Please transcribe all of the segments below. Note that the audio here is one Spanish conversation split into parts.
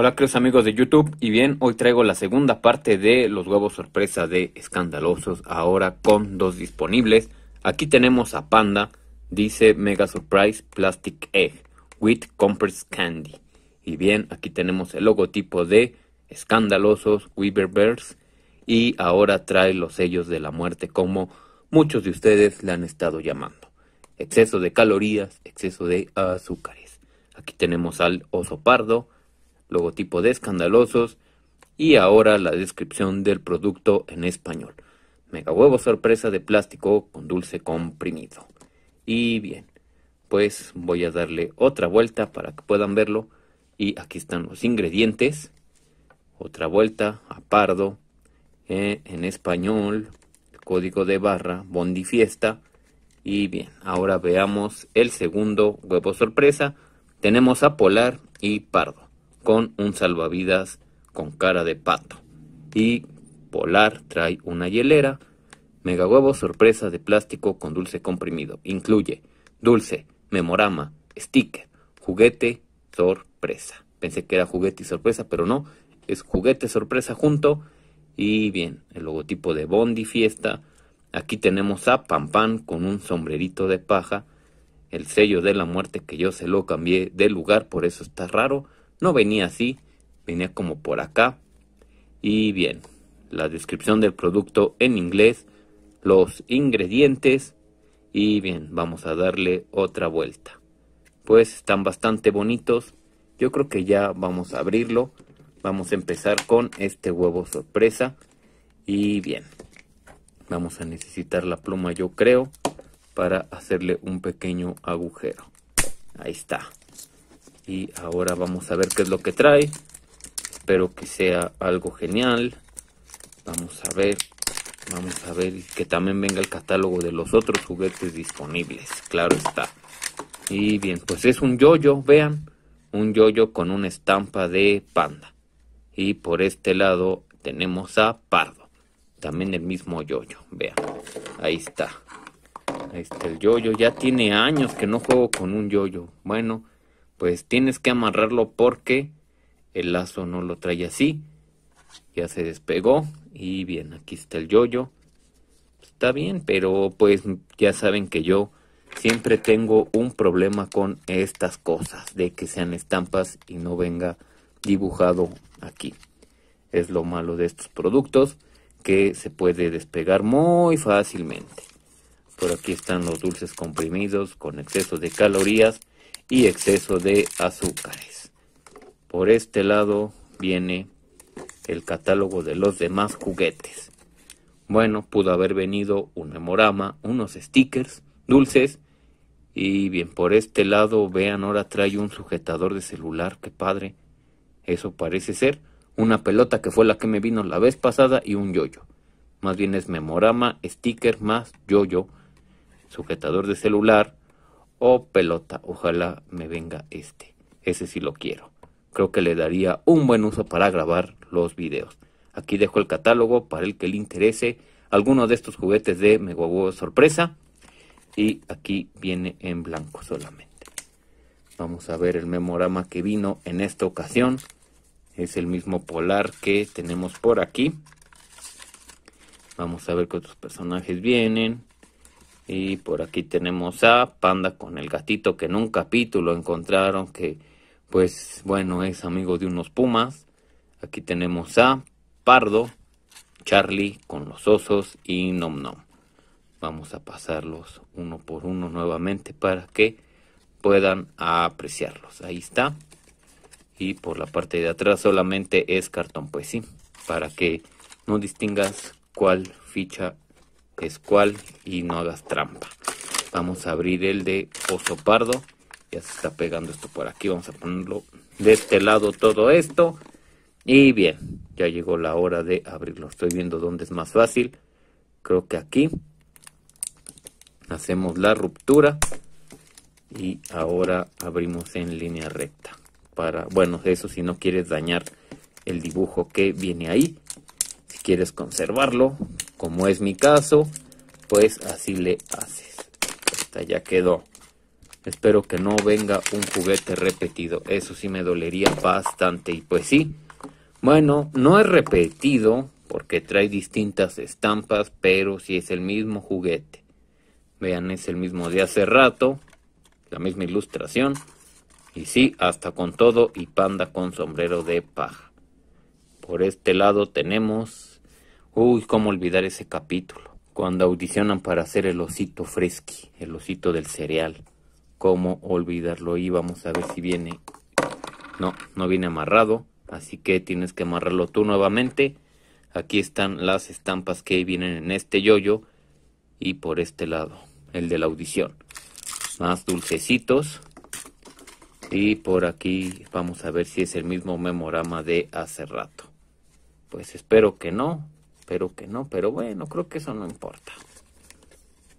Hola queridos amigos de YouTube y bien, hoy traigo la segunda parte de los huevos sorpresa de Escandalosos, ahora con dos disponibles. Aquí tenemos a Panda, dice Mega Surprise Plastic Egg with Compress Candy. Y bien, aquí tenemos el logotipo de Escandalosos, Bears y ahora trae los sellos de la muerte como muchos de ustedes le han estado llamando. Exceso de calorías, exceso de azúcares. Aquí tenemos al oso pardo logotipo de escandalosos y ahora la descripción del producto en español. Mega huevo sorpresa de plástico con dulce comprimido. Y bien, pues voy a darle otra vuelta para que puedan verlo. Y aquí están los ingredientes. Otra vuelta a pardo. Eh, en español, código de barra, bondi fiesta. Y bien, ahora veamos el segundo huevo sorpresa. Tenemos a polar y pardo con un salvavidas con cara de pato. Y Polar trae una hielera, mega huevo sorpresa de plástico con dulce comprimido. Incluye dulce, memorama, sticker, juguete, sorpresa. Pensé que era juguete y sorpresa, pero no, es juguete sorpresa junto. Y bien, el logotipo de Bondi Fiesta. Aquí tenemos a Pam Pan con un sombrerito de paja, el sello de la muerte que yo se lo cambié de lugar, por eso está raro. No venía así, venía como por acá. Y bien, la descripción del producto en inglés, los ingredientes. Y bien, vamos a darle otra vuelta. Pues están bastante bonitos. Yo creo que ya vamos a abrirlo. Vamos a empezar con este huevo sorpresa. Y bien, vamos a necesitar la pluma yo creo para hacerle un pequeño agujero. Ahí está y ahora vamos a ver qué es lo que trae espero que sea algo genial vamos a ver vamos a ver que también venga el catálogo de los otros juguetes disponibles claro está y bien pues es un yoyo vean un yoyo con una estampa de panda y por este lado tenemos a pardo también el mismo yoyo vean ahí está ahí está el yoyo ya tiene años que no juego con un yoyo bueno pues tienes que amarrarlo porque el lazo no lo trae así. Ya se despegó y bien, aquí está el yoyo. Está bien, pero pues ya saben que yo siempre tengo un problema con estas cosas, de que sean estampas y no venga dibujado aquí. Es lo malo de estos productos, que se puede despegar muy fácilmente. Por aquí están los dulces comprimidos con exceso de calorías y exceso de azúcares. Por este lado viene el catálogo de los demás juguetes. Bueno, pudo haber venido un memorama, unos stickers, dulces. Y bien, por este lado, vean, ahora trae un sujetador de celular, qué padre. Eso parece ser una pelota que fue la que me vino la vez pasada y un yoyo. Más bien es memorama, sticker más yoyo, -yo, sujetador de celular, o oh, pelota, ojalá me venga este. Ese sí lo quiero. Creo que le daría un buen uso para grabar los videos. Aquí dejo el catálogo para el que le interese alguno de estos juguetes de Megahuevo Sorpresa. Y aquí viene en blanco solamente. Vamos a ver el memorama que vino en esta ocasión. Es el mismo polar que tenemos por aquí. Vamos a ver qué otros personajes vienen. Y por aquí tenemos a Panda con el gatito que en un capítulo encontraron que, pues bueno, es amigo de unos pumas. Aquí tenemos a Pardo, Charlie con los osos y Nom Nom. Vamos a pasarlos uno por uno nuevamente para que puedan apreciarlos. Ahí está. Y por la parte de atrás solamente es cartón, pues sí, para que no distingas cuál ficha es cual y no hagas trampa. Vamos a abrir el de Oso Pardo. Ya se está pegando esto por aquí. Vamos a ponerlo de este lado todo esto. Y bien, ya llegó la hora de abrirlo. Estoy viendo dónde es más fácil. Creo que aquí. Hacemos la ruptura. Y ahora abrimos en línea recta. Para, bueno, eso si no quieres dañar el dibujo que viene ahí. Si quieres conservarlo, como es mi caso, pues así le haces. Esta ya quedó. Espero que no venga un juguete repetido. Eso sí me dolería bastante. Y pues sí, bueno, no es repetido porque trae distintas estampas, pero sí es el mismo juguete. Vean, es el mismo de hace rato, la misma ilustración. Y sí, hasta con todo y panda con sombrero de paja. Por este lado tenemos Uy, cómo olvidar ese capítulo. Cuando audicionan para hacer el osito fresqui, el osito del cereal. Cómo olvidarlo. Y vamos a ver si viene. No, no viene amarrado. Así que tienes que amarrarlo tú nuevamente. Aquí están las estampas que vienen en este yoyo. Y por este lado, el de la audición. Más dulcecitos. Y por aquí vamos a ver si es el mismo memorama de hace rato. Pues espero que no pero que no, pero bueno, creo que eso no importa.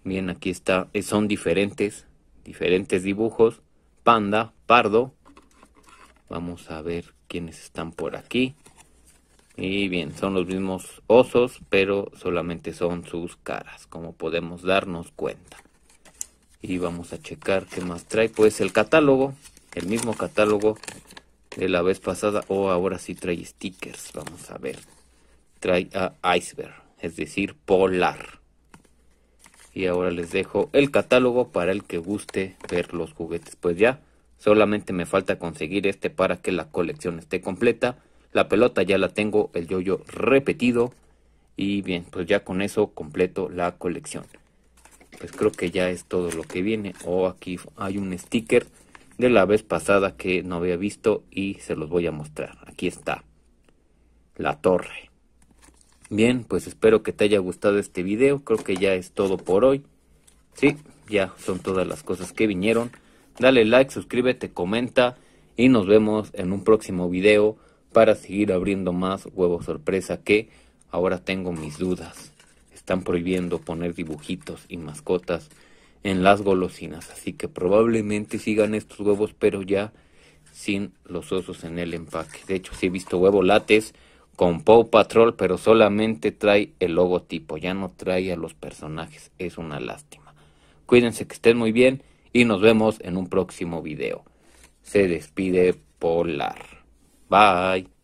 Bien, aquí está, eh, son diferentes, diferentes dibujos. Panda, pardo. Vamos a ver quiénes están por aquí. Y bien, son los mismos osos, pero solamente son sus caras, como podemos darnos cuenta. Y vamos a checar qué más trae. Pues el catálogo, el mismo catálogo de la vez pasada. O ahora sí trae stickers, vamos a ver trae a iceberg, es decir, polar. Y ahora les dejo el catálogo para el que guste ver los juguetes. Pues ya, solamente me falta conseguir este para que la colección esté completa. La pelota ya la tengo, el yoyo repetido. Y bien, pues ya con eso completo la colección. Pues creo que ya es todo lo que viene. O aquí hay un sticker de la vez pasada que no había visto y se los voy a mostrar. Aquí está. La torre. Bien, pues espero que te haya gustado este video. Creo que ya es todo por hoy. Sí, ya son todas las cosas que vinieron. Dale like, suscríbete, comenta y nos vemos en un próximo video para seguir abriendo más huevos sorpresa que ahora tengo mis dudas. Están prohibiendo poner dibujitos y mascotas en las golosinas, así que probablemente sigan estos huevos, pero ya sin los osos en el empaque. De hecho, si he visto huevo lates con Pow Patrol, pero solamente trae el logotipo, ya no trae a los personajes, es una lástima. Cuídense que estén muy bien y nos vemos en un próximo video. Se despide Polar. Bye.